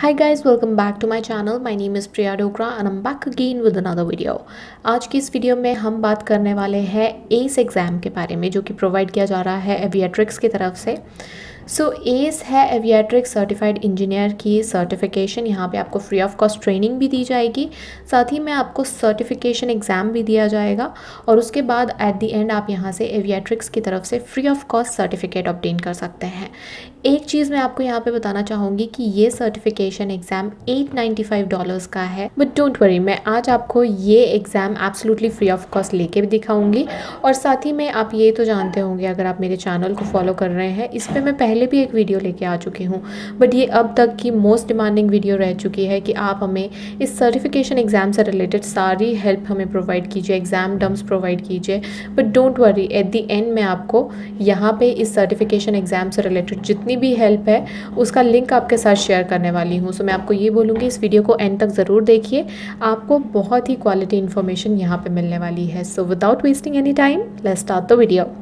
Hi guys, welcome back to my channel. My name is Priya Dogra and I'm back again with another video. आज की इस video में हम बात करने वाले हैं ACE एग्ज़ाम के बारे में जो कि प्रोवाइड किया जा रहा है एवियाट्रिक्स की तरफ से सो एस है एवियाट्रिक सर्टिफाइड इंजीनियर की सर्टिफिकेशन यहाँ पे आपको फ्री ऑफ कॉस्ट ट्रेनिंग भी दी जाएगी साथ ही में आपको सर्टिफिकेशन एग्ज़ाम भी दिया जाएगा और उसके बाद एट दी एंड आप यहाँ से एवियाट्रिक्स की तरफ से free of cost certificate obtain कर सकते हैं एक चीज़ मैं आपको यहाँ पे बताना चाहूँगी कि ये certification exam at ninety five dollars का है बट डोंट वरी मैं आज आपको ये exam absolutely free of cost लेके भी दिखाऊंगी और साथ ही में आप ये तो जानते होंगे अगर आप मेरे चैनल को फॉलो कर रहे हैं इस पर मैं पहले पहले भी एक वीडियो लेके आ चुकी हूँ बट ये अब तक की मोस्ट डिमांडिंग वीडियो रह चुकी है कि आप हमें इस सर्टिफिकेशन एग्ज़ाम से रिलेटेड सारी हेल्प हमें प्रोवाइड कीजिए एग्ज़ाम डम्स प्रोवाइड कीजिए but don't worry at the end में आपको यहाँ पर इस सर्टिफिकेशन एग्ज़ाम से रिलेटेड जितनी भी हेल्प है उसका लिंक आपके साथ शेयर करने वाली हूँ सो मैं आपको ये बोलूँगी इस वीडियो को एंड तक ज़रूर देखिए आपको बहुत ही क्वालिटी इन्फॉर्मेशन यहाँ पर मिलने वाली है so without wasting any time let start the video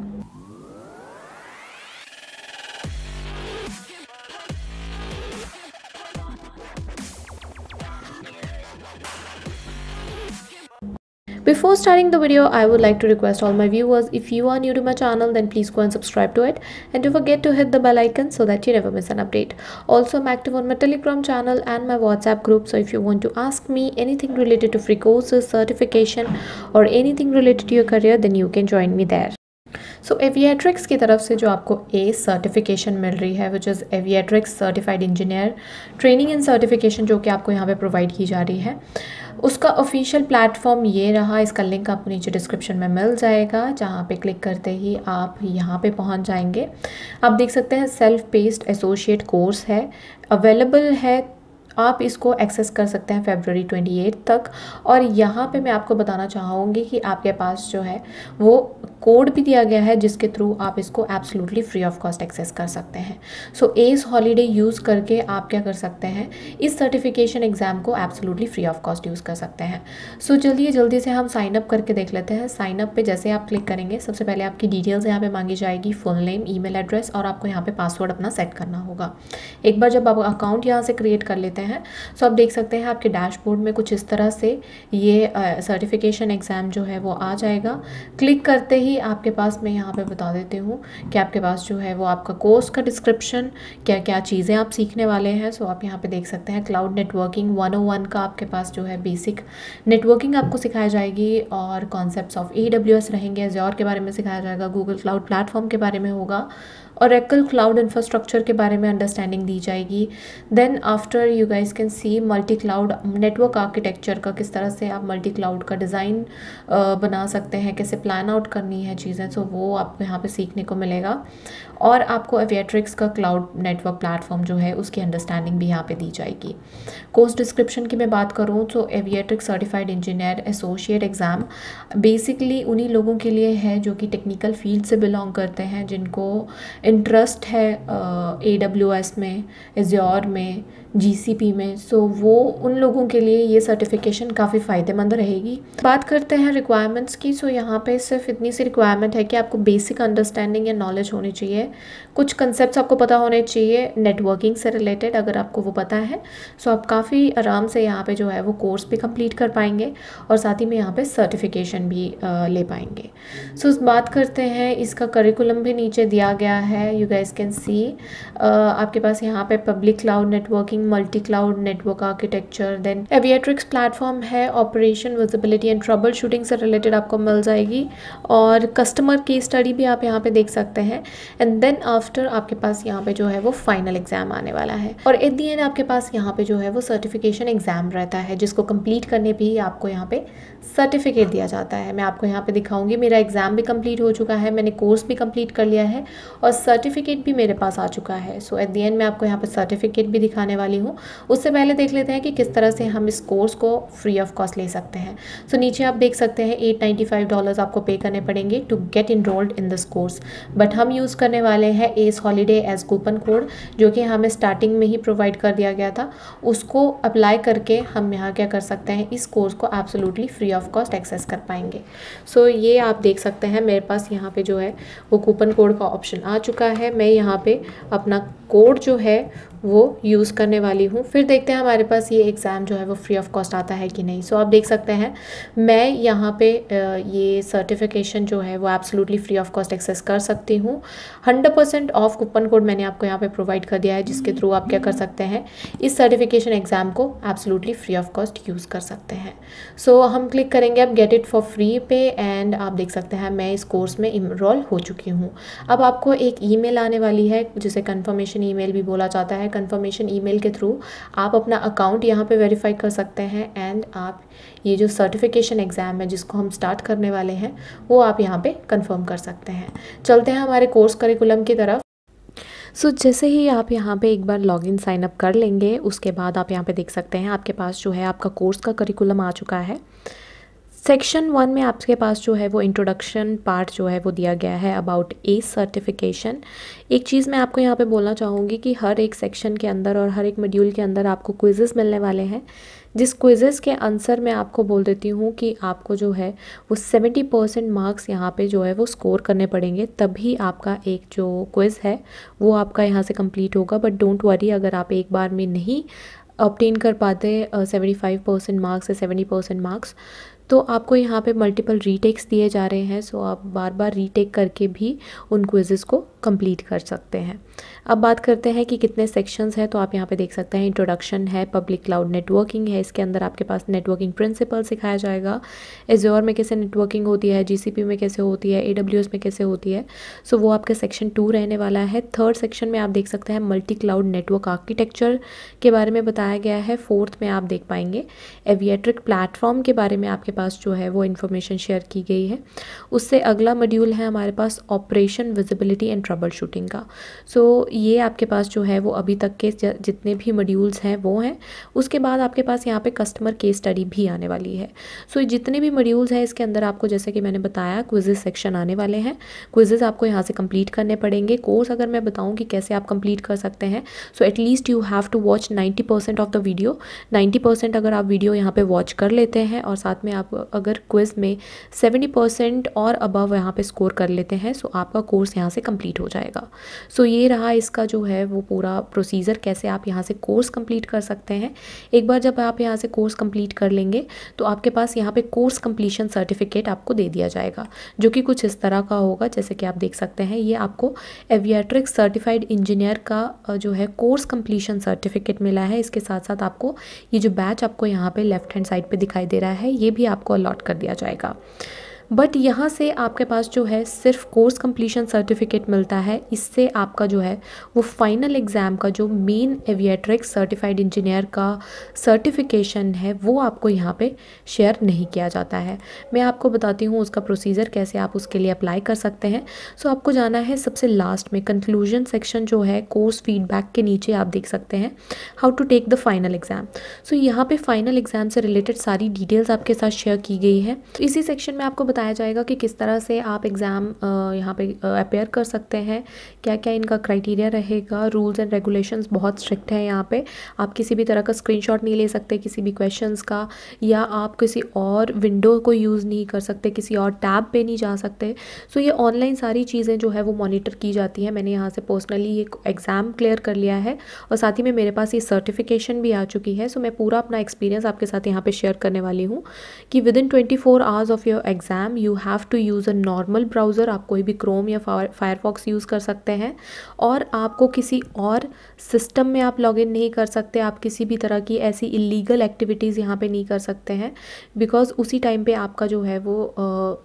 Before starting the video, I would like to request all my viewers, if you are new to my channel, then please go and subscribe to it. And don't forget to hit the bell icon so that you never miss an update. Also, I'm active on my Telegram channel and my WhatsApp group. So if you want to ask me anything related to free courses, certification or anything related to your career, then you can join me there. So Aviatrix की तरफ से जो आपको ए certification मिल रही है which is Aviatrix certified engineer training and certification जो कि आपको यहाँ पे प्रोवाइड की जा रही है उसका ऑफिशियल प्लेटफॉर्म ये रहा इसका लिंक आपको नीचे डिस्क्रिप्शन में मिल जाएगा जहाँ पे क्लिक करते ही आप यहाँ पे पहुँच जाएंगे आप देख सकते हैं सेल्फ पेस्ड एसोशिएट कोर्स है अवेलेबल है आप इसको एक्सेस कर सकते हैं फेबररी 28 तक और यहाँ पे मैं आपको बताना चाहूँगी कि आपके पास जो है वो कोड भी दिया गया है जिसके थ्रू आप इसको absolutely free of cost access कर सकते हैं सो एस हॉलीडे यूज़ करके आप क्या कर सकते हैं इस सर्टिफिकेशन एग्ज़ाम को absolutely free of cost use कर सकते हैं सो so, चलिए जल्दी से हम साइन अप करके देख लेते हैं साइन अप पे जैसे आप क्लिक करेंगे सबसे पहले आपकी डिटेल्स यहाँ पर मांगी जाएगी फुल नेम ई एड्रेस और आपको यहाँ पर पासवर्ड अपना सेट करना होगा एक बार जब आप अकाउंट यहाँ से क्रिएट कर लेते हैं सो so आप देख सकते हैं आपके डैशबोर्ड में कुछ इस तरह से ये सर्टिफिकेशन एग्ज़ाम जो है वो आ जाएगा क्लिक करते ही ही आपके पास मैं यहाँ पे बता देती हूँ कि आपके पास जो है वो आपका कोर्स का डिस्क्रिप्शन क्या क्या चीज़ें आप सीखने वाले हैं सो आप यहाँ पे देख सकते हैं क्लाउड नेटवर्किंग 101 का आपके पास जो है बेसिक नेटवर्किंग आपको सिखाई जाएगी और कॉन्सेप्ट ऑफ एस रहेंगे जोर के बारे में सिखाया जाएगा गूगल क्लाउड प्लेटफॉर्म के बारे में होगा एक्ल क्लाउड इंफ्रास्ट्रक्चर के बारे में अंडरस्टैंडिंग दी जाएगी then after you guys can see multi cloud network architecture का किस तरह से आप मल्टी क्लाउड का डिज़ाइन बना सकते हैं कैसे प्लान आउट करनी है चीज़ें सो so वो आपको यहाँ पे सीखने को मिलेगा और आपको एवियट्रिक्स का क्लाउड नेटवर्क प्लेटफॉर्म जो है उसकी अंडरस्टैंडिंग भी यहाँ पे दी जाएगी कोर्स डिस्क्रिप्शन की मैं बात करूँ तो Aviatrix certified engineer associate exam basically उन्हीं लोगों के लिए है जो कि टेक्निकल फील्ड से बिलोंग करते हैं जिनको इंटरेस्ट है ए डब्ल्यू एस में एज्योर में जी सी पी में सो so, वो उन लोगों के लिए ये सर्टिफिकेशन काफ़ी फ़ायदेमंद रहेगी बात करते हैं रिक्वायरमेंट्स की सो so, यहाँ पे सिर्फ इतनी सी रिक्वायरमेंट है कि आपको बेसिक अंडरस्टैंडिंग या नॉलेज होनी चाहिए कुछ कंसेप्ट आपको पता होने चाहिए नेटवर्किंग से रिलेटेड अगर आपको वो पता है सो so, आप काफ़ी आराम से यहाँ पे जो है वो कोर्स भी कंप्लीट कर पाएंगे और साथ ही में यहाँ पे सर्टिफिकेशन भी आ, ले पाएंगे सो so, बात करते हैं इसका करिकुलम भी नीचे दिया गया है है यू गाइस कैन सी आपके पास यहाँ पे public cloud networking multi cloud network architecture then Aviatrix platform है operation visibility and troubleshooting से रिलेटेड आपको मिल जाएगी और कस्टमर की स्टडी भी आप यहाँ पे देख सकते हैं एंड देन आफ्टर आपके पास यहाँ पे जो है वो फाइनल एग्जाम आने वाला है और एट दी एंड आपके पास यहाँ पे जो है वो सर्टिफिकेशन एग्जाम रहता है जिसको कंप्लीट करने भी आपको यहाँ पे सर्टिफिकेट दिया जाता है मैं आपको यहाँ पे दिखाऊंगी मेरा एग्जाम भी कंप्लीट हो चुका है मैंने कोर्स भी कंप्लीट कर लिया है और सर्टिफिकेट भी मेरे पास आ चुका है सो एट दी एंड मैं आपको यहाँ पर सर्टिफिकेट भी दिखाने वाली हूँ उससे पहले देख लेते हैं कि किस तरह से हम इस कोर्स को फ्री ऑफ कॉस्ट ले सकते हैं सो so, नीचे आप देख सकते हैं एट नाइन्टी फाइव डॉलर्स आपको पे करने पड़ेंगे to get enrolled in this course but हम यूज़ करने वाले हैं S holiday as coupon code जो कि हमें स्टार्टिंग में ही प्रोवाइड कर दिया गया था उसको अप्लाई करके हम यहाँ क्या कर सकते हैं इस कोर्स को absolutely free of cost access कर पाएंगे सो so, ये आप देख सकते हैं मेरे पास यहाँ पर जो है वो कूपन कोड का ऑप्शन आ चुका चुका है मैं यहाँ पे अपना कोड जो है वो यूज़ करने वाली हूँ फिर देखते हैं हमारे पास ये एग्ज़ाम जो है वो फ्री ऑफ कॉस्ट आता है कि नहीं सो so, आप देख सकते हैं मैं यहाँ पे ये सर्टिफिकेशन जो है वो absolutely free of cost access कर सकती हूँ hundred percent off coupon code मैंने आपको यहाँ पे प्रोवाइड कर दिया है जिसके थ्रू आप क्या कर सकते हैं इस सर्टिफिकेशन एग्ज़ाम को absolutely free of cost use कर सकते हैं सो so, हम क्लिक करेंगे आप गेट इट फॉर फ्री पे एंड आप देख सकते हैं मैं इस कोर्स में इनरोल हो चुकी हूँ अब आपको एक ई आने वाली है जिसे कन्फर्मेशन ई भी बोला जाता है कंफर्मेशन ईमेल के थ्रू आप अपना अकाउंट यहाँ पे वेरीफाई कर सकते हैं एंड आप ये जो सर्टिफिकेशन एग्ज़ाम है जिसको हम स्टार्ट करने वाले हैं वो आप यहाँ पे कंफर्म कर सकते हैं चलते हैं हमारे कोर्स करिकुलम की तरफ सो so, जैसे ही आप यहाँ पे एक बार लॉगिन साइन अप कर लेंगे उसके बाद आप यहाँ पे देख सकते हैं आपके पास जो है आपका कोर्स का करिकुलम आ चुका है सेक्शन वन में आपके पास जो है वो इंट्रोडक्शन पार्ट जो है वो दिया गया है अबाउट ए सर्टिफिकेशन एक चीज़ मैं आपको यहाँ पे बोलना चाहूँगी कि हर एक सेक्शन के अंदर और हर एक मॉड्यूल के अंदर आपको क्विजेस मिलने वाले हैं जिस क्विजेस के आंसर मैं आपको बोल देती हूँ कि आपको जो है वो सेवेंटी परसेंट मार्क्स यहाँ पे जो है वो स्कोर करने पड़ेंगे तभी आपका एक जो क्विज़ है वो आपका यहाँ से कंप्लीट होगा बट डोंट वरी अगर आप एक बार में नहीं ऑप्टेन कर पाते सेवेंटी फाइव परसेंट मार्क्स या सेवेंटी परसेंट मार्क्स तो आपको यहाँ पे मल्टीपल रीटेक्स दिए जा रहे हैं सो आप बार बार रीटेक करके भी उन क्विज़ेस को कंप्लीट कर सकते हैं अब बात करते हैं कि कितने सेक्शंस हैं तो आप यहाँ पे देख सकते हैं इंट्रोडक्शन है पब्लिक क्लाउड नेटवर्किंग है इसके अंदर आपके पास नेटवर्किंग प्रिंसिपल सिखाया जाएगा एजोर में कैसे नेटवर्किंग होती है जी में कैसे होती है ए में कैसे होती है सो so, वो आपका सेक्शन टू रहने वाला है थर्ड सेक्शन में आप देख सकते हैं मल्टी क्लाउड नेटवर्क आर्किटेक्चर के बारे में बताया गया है फोर्थ में आप देख पाएंगे एवियट्रिक प्लेटफॉर्म के बारे में आपके पास जो है वो इन्फॉर्मेशन शेयर की गई है उससे अगला मॉड्यूल है हमारे पास operation visibility and troubleshooting का सो so, ये आपके पास जो है वो अभी तक के जितने भी मॉड्यूल्स हैं वो हैं उसके बाद आपके पास यहाँ पे कस्टमर केस स्टडी भी आने वाली है सो so, जितने भी मॉड्यूल्स हैं इसके अंदर आपको जैसे कि मैंने बताया क्विजेज सेक्शन आने वाले हैं क्विजेज आपको यहाँ से कंप्लीट करने पड़ेंगे कोर्स अगर मैं बताऊँ कि कैसे आप कंप्लीट कर सकते हैं so at least you have to watch ninety of the video ninety अगर आप वीडियो यहाँ पर वॉच कर लेते हैं और साथ में आप अगर क्विज में सेवेंटी और अबव यहाँ पर स्कोर कर लेते हैं सो आपका कोर्स यहाँ से कम्प्लीट हो जाएगा सो so, ये रहा इस इसका जो है वो पूरा प्रोसीजर कैसे आप यहाँ से कोर्स कंप्लीट कर सकते हैं एक बार जब आप यहाँ से कोर्स कंप्लीट कर लेंगे तो आपके पास यहाँ पे कोर्स कंप्लीशन सर्टिफिकेट आपको दे दिया जाएगा जो कि कुछ इस तरह का होगा जैसे कि आप देख सकते हैं ये आपको एवियाट्रिक सर्टिफाइड इंजीनियर का जो है कोर्स कंप्लीशन सर्टिफिकेट मिला है इसके साथ साथ आपको ये जो बैच आपको यहाँ पे लेफ्ट हैंड साइड पर दिखाई दे रहा है ये भी आपको अलॉट कर दिया जाएगा बट यहाँ से आपके पास जो है सिर्फ कोर्स कंप्लीशन सर्टिफिकेट मिलता है इससे आपका जो है वो फाइनल एग्ज़ाम का जो मेन एवियट्रिक सर्टिफाइड इंजीनियर का सर्टिफिकेशन है वो आपको यहाँ पे शेयर नहीं किया जाता है मैं आपको बताती हूँ उसका प्रोसीजर कैसे आप उसके लिए अप्लाई कर सकते हैं सो so, आपको जाना है सबसे लास्ट में कंक्लूजन सेक्शन जो है कोर्स फीडबैक के नीचे आप देख सकते हैं how to take the final exam so यहाँ पर फाइनल एग्ज़ाम से रिलेटेड सारी डिटेल्स आपके साथ शेयर की गई है तो इसी सेक्शन में आपको बताया जाएगा कि किस तरह से आप एग्ज़ाम यहाँ पे अपेयर कर सकते हैं क्या क्या इनका क्राइटेरिया रहेगा रूल्स एंड रेगुलेशंस बहुत स्ट्रिक्ट हैं यहाँ पे आप किसी भी तरह का स्क्रीनशॉट नहीं ले सकते किसी भी क्वेश्चंस का या आप किसी और विंडो को यूज़ नहीं कर सकते किसी और टैब पर नहीं जा सकते सो ये ऑनलाइन सारी चीज़ें जो है वो मॉनिटर की जाती हैं मैंने यहाँ से पर्सनली एक एग्ज़ाम क्लियर कर लिया है और साथ ही में मेरे पास ये सर्टिफिकेशन भी आ चुकी है सो मैं पूरा अपना एक्सपीरियंस आपके साथ यहाँ पर शेयर करने वाली हूँ कि within twenty hours of your exam ram you have to use a normal browser आप कोई भी क्रोम या फायरफॉक्स यूज़ कर सकते हैं और आपको किसी और सिस्टम में आप लॉगिन नहीं कर सकते आप किसी भी तरह की ऐसी इलीगल एक्टिविटीज़ यहाँ पे नहीं कर सकते हैं बिकॉज उसी टाइम पे आपका जो है वो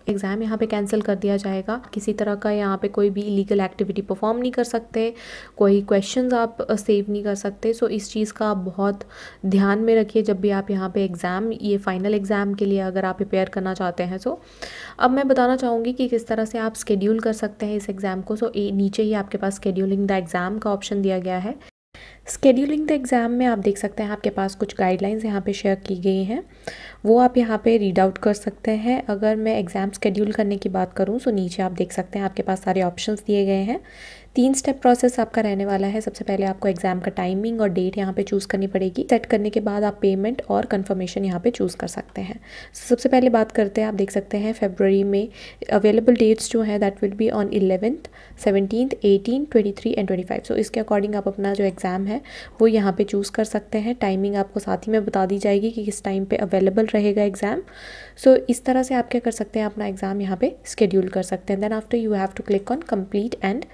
एग्ज़ाम यहाँ पे कैंसिल कर दिया जाएगा किसी तरह का यहाँ पे कोई भी इलीगल एक्टिविटी परफॉर्म नहीं कर सकते कोई क्वेश्चन आप सेव नहीं कर सकते सो इस चीज़ का आप बहुत ध्यान में रखिए जब भी आप यहाँ पर एग्ज़ाम ये फ़ाइनल एग्ज़ाम के लिए अगर आप प्रिपेयर करना चाहते हैं सो so, अब मैं बताना चाहूँगी कि किस तरह से आप स्केड्यूल कर सकते हैं इस एग्ज़ाम को सो ए, नीचे ही आपके पास स्केड्यूलिंग द एग्ज़ाम का ऑप्शन दिया गया है स्केड्यूलिंग द एग्ज़ाम में आप देख सकते हैं आपके पास कुछ गाइडलाइंस यहाँ पे शेयर की गई हैं वो आप यहाँ पे रीड आउट कर सकते हैं अगर मैं एग्ज़ाम स्केड्यूल करने की बात करूँ सो तो नीचे आप देख सकते हैं आपके पास सारे ऑप्शंस दिए गए हैं तीन स्टेप प्रोसेस आपका रहने वाला है सबसे पहले आपको एग्ज़ाम का टाइमिंग और डेट यहाँ पे चूज़ करनी पड़ेगी सेट करने के बाद आप पेमेंट और कंफर्मेशन यहाँ पे चूज़ कर सकते हैं सबसे पहले बात करते हैं आप देख सकते हैं फेबररी में अवेलेबल डेट्स जो हैं that will be on eleventh seventeen eighteen twenty three and twenty five so इसके अकॉर्डिंग आप अपना जो एग्ज़ाम है वो यहाँ पर चूज़ कर सकते हैं टाइमिंग आपको साथ ही में बता दी जाएगी कि किस टाइम पर अवेलेबल रहेगा एग्ज़ाम सो इस तरह से आप क्या कर सकते हैं अपना एग्ज़ाम यहाँ पे स्केड्यूल कर सकते हैं then after you have to click on complete and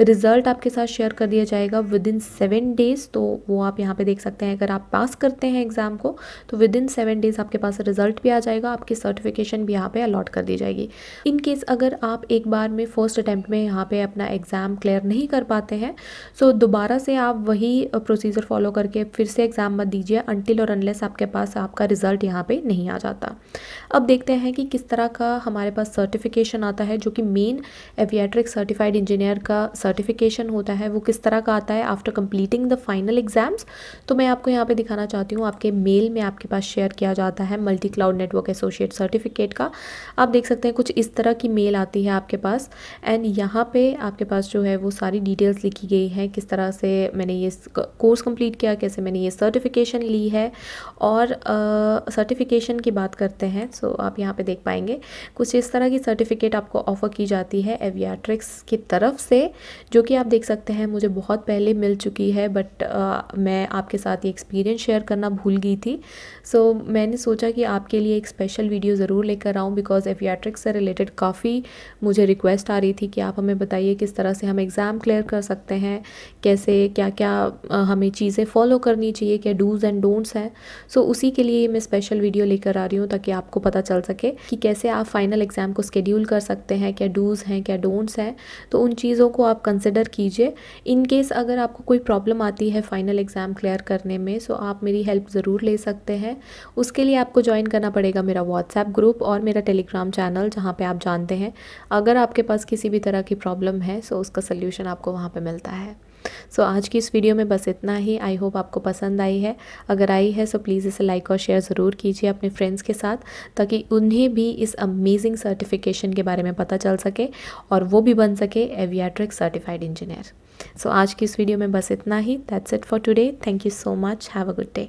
result आपके साथ शेयर कर दिया जाएगा विद इन सेवन डेज़ तो वो आप यहाँ पे देख सकते हैं अगर आप पास करते हैं एग्ज़ाम को तो विद इन सेवन डेज़ आपके पास रिजल्ट भी आ जाएगा आपकी सर्टिफिकेशन भी यहाँ पर अलॉट कर दी जाएगी इन केस अगर आप एक बार में फर्स्ट अटैम्प्ट में यहाँ पर अपना एग्ज़ाम क्लियर नहीं कर पाते हैं सो so, दोबारा से आप वही प्रोसीजर फॉलो करके फिर से एग्ज़ाम मत दीजिए अनटिल और अनलेस आपके पास आपका रिजल्ट यहाँ पे नहीं आ जाता अब देखते हैं कि किस तरह का हमारे पास सर्टिफिकेशन आता है जो कि मेन एवियाट्रिक सर्टिफाइड इंजीनियर का सर्टिफिकेशन होता है वो किस तरह का आता है after completing the final exams तो मैं आपको यहाँ पे दिखाना चाहती हूँ आपके मेल में आपके पास शेयर किया जाता है multi cloud network associate certificate का आप देख सकते हैं कुछ इस तरह की मेल आती है आपके पास एंड यहाँ पर आपके पास जो है वो सारी डिटेल्स लिखी गई है किस तरह से मैंने ये कोर्स कंप्लीट किया कैसे मैंने ये सर्टिफिकेशन ली है और uh, सर्टिफिकेशन की बात करते हैं सो आप यहाँ पे देख पाएंगे कुछ इस तरह की सर्टिफिकेट आपको ऑफ़र की जाती है एवियाट्रिक्स की तरफ से जो कि आप देख सकते हैं मुझे बहुत पहले मिल चुकी है बट आ, मैं आपके साथ ये एक्सपीरियंस शेयर करना भूल गई थी सो so, मैंने सोचा कि आपके लिए एक स्पेशल वीडियो ज़रूर लेकर आऊँ बिकॉज़ एवियाट्रिक्स से रिलेटेड काफ़ी मुझे रिक्वेस्ट आ रही थी कि आप हमें बताइए किस तरह से हम एग्ज़ाम क्लियर कर सकते हैं कैसे क्या क्या हमें चीज़ें फॉलो करनी चाहिए क्या डूज़ एंड डोंट्स हैं सो so, उसी के लिए मैं स्पेशल वीडियो लेकर आ रही हूँ ताकि आपको पता चल सके कि कैसे आप फाइनल एग्ज़ाम को स्केड्यूल कर सकते हैं क्या डूज़ हैं क्या डोंट्स हैं तो उन चीज़ों को आप कंसिडर कीजिए इन केस अगर आपको कोई प्रॉब्लम आती है फाइनल एग्ज़ाम क्लियर करने में सो आप मेरी हेल्प ज़रूर ले सकते हैं उसके लिए आपको ज्वाइन करना पड़ेगा मेरा व्हाट्सएप ग्रुप और मेरा टेलीग्राम चैनल जहाँ पर आप जानते हैं अगर आपके पास किसी भी तरह की प्रॉब्लम है सो उसका सोल्यूशन आपको वहाँ पर मिलता है सो so, आज की इस वीडियो में बस इतना ही आई होप आपको पसंद आई है अगर आई है सो प्लीज़ इसे लाइक और शेयर ज़रूर कीजिए अपने फ्रेंड्स के साथ ताकि उन्हें भी इस अमेजिंग सर्टिफिकेशन के बारे में पता चल सके और वो भी बन सके एवियाट्रिक सर्टिफाइड इंजीनियर सो आज की इस वीडियो में बस इतना ही that's it for today thank you so much have a good day